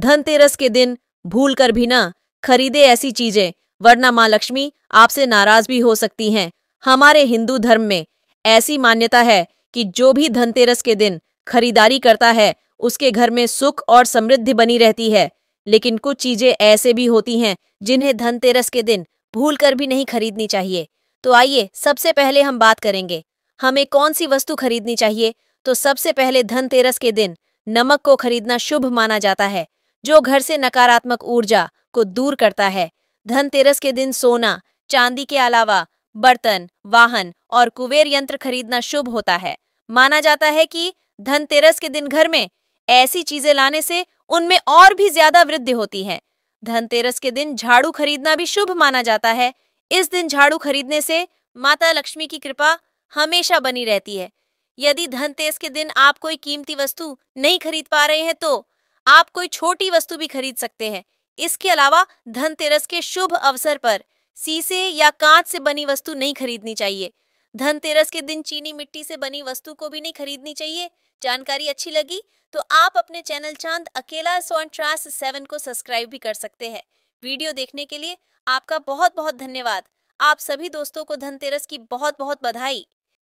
धनतेरस के दिन भूल कर भी ना खरीदे ऐसी चीजें वरना माँ लक्ष्मी आपसे नाराज भी हो सकती हैं हमारे हिंदू धर्म में ऐसी मान्यता है कि जो भी धनतेरस के दिन खरीदारी करता है उसके घर में सुख और समृद्धि बनी रहती है लेकिन कुछ चीजें ऐसे भी होती हैं जिन्हें धनतेरस के दिन भूल कर भी नहीं खरीदनी चाहिए तो आइए सबसे पहले हम बात करेंगे हमें कौन सी वस्तु खरीदनी चाहिए तो सबसे पहले धनतेरस के दिन नमक को खरीदना शुभ माना जाता है जो घर से नकारात्मक ऊर्जा को दूर करता है धनतेरस के दिन सोना चांदी के अलावा बर्तन वाहन और कुबेर यंत्र खरीदना शुभ होता है माना जाता है कि धनतेरस के दिन घर में ऐसी चीजें लाने से उनमें और भी ज्यादा वृद्धि होती है धनतेरस के दिन झाड़ू खरीदना भी शुभ माना जाता है इस दिन झाड़ू खरीदने से माता लक्ष्मी की कृपा हमेशा बनी रहती है यदि धनतेरस के दिन आप कोई कीमती वस्तु नहीं खरीद पा रहे हैं तो आप कोई छोटी वस्तु भी खरीद सकते हैं इसके अलावा धनतेरस के शुभ अवसर पर सीसे या कांच से बनी वस्तु नहीं खरीदनी चाहिए धनतेरस के दिन चीनी मिट्टी से बनी वस्तु को भी नहीं खरीदनी चाहिए जानकारी अच्छी लगी तो आप अपने चैनल चांद अकेला सोन ट्रास सेवन को सब्सक्राइब भी कर सकते हैं वीडियो देखने के लिए आपका बहुत बहुत धन्यवाद आप सभी दोस्तों को धनतेरस की बहुत बहुत बधाई